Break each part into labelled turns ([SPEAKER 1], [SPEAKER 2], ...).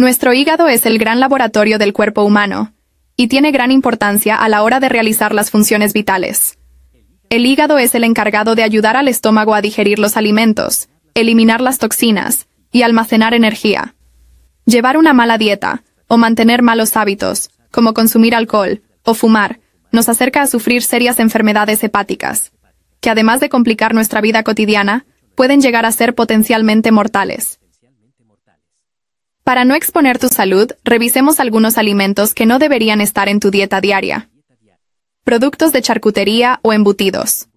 [SPEAKER 1] Nuestro hígado es el gran laboratorio del cuerpo humano y tiene gran importancia a la hora de realizar las funciones vitales. El hígado es el encargado de ayudar al estómago a digerir los alimentos, eliminar las toxinas y almacenar energía. Llevar una mala dieta o mantener malos hábitos, como consumir alcohol o fumar, nos acerca a sufrir serias enfermedades hepáticas, que además de complicar nuestra vida cotidiana, pueden llegar a ser potencialmente mortales. Para no exponer tu salud, revisemos algunos alimentos que no deberían estar en tu dieta diaria. Productos de charcutería o embutidos.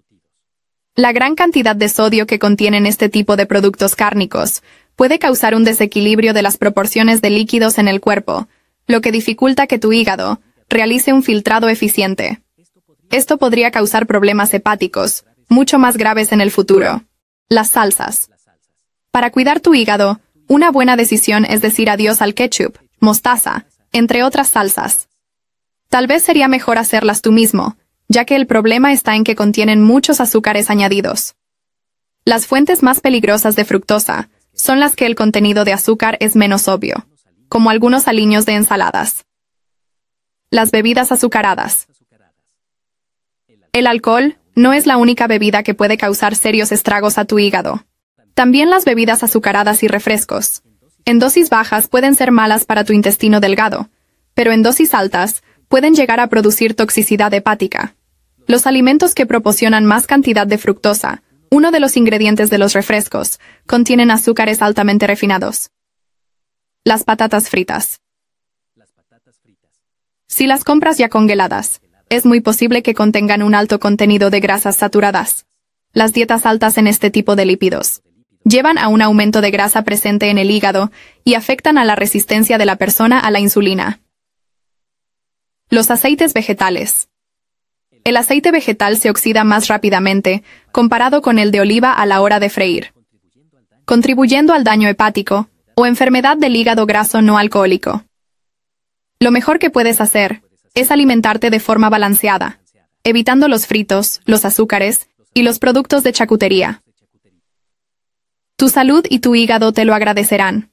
[SPEAKER 1] La gran cantidad de sodio que contienen este tipo de productos cárnicos puede causar un desequilibrio de las proporciones de líquidos en el cuerpo, lo que dificulta que tu hígado realice un filtrado eficiente. Esto podría causar problemas hepáticos, mucho más graves en el futuro. Las salsas. Para cuidar tu hígado, una buena decisión es decir adiós al ketchup, mostaza, entre otras salsas. Tal vez sería mejor hacerlas tú mismo, ya que el problema está en que contienen muchos azúcares añadidos. Las fuentes más peligrosas de fructosa son las que el contenido de azúcar es menos obvio, como algunos aliños de ensaladas. Las bebidas azucaradas. El alcohol no es la única bebida que puede causar serios estragos a tu hígado. También las bebidas azucaradas y refrescos. En dosis bajas pueden ser malas para tu intestino delgado, pero en dosis altas pueden llegar a producir toxicidad hepática. Los alimentos que proporcionan más cantidad de fructosa, uno de los ingredientes de los refrescos, contienen azúcares altamente refinados. Las patatas fritas. Si las compras ya congeladas, es muy posible que contengan un alto contenido de grasas saturadas. Las dietas altas en este tipo de lípidos llevan a un aumento de grasa presente en el hígado y afectan a la resistencia de la persona a la insulina. Los aceites vegetales. El aceite vegetal se oxida más rápidamente, comparado con el de oliva a la hora de freír, contribuyendo al daño hepático o enfermedad del hígado graso no alcohólico. Lo mejor que puedes hacer es alimentarte de forma balanceada, evitando los fritos, los azúcares y los productos de chacutería. Tu salud y tu hígado te lo agradecerán.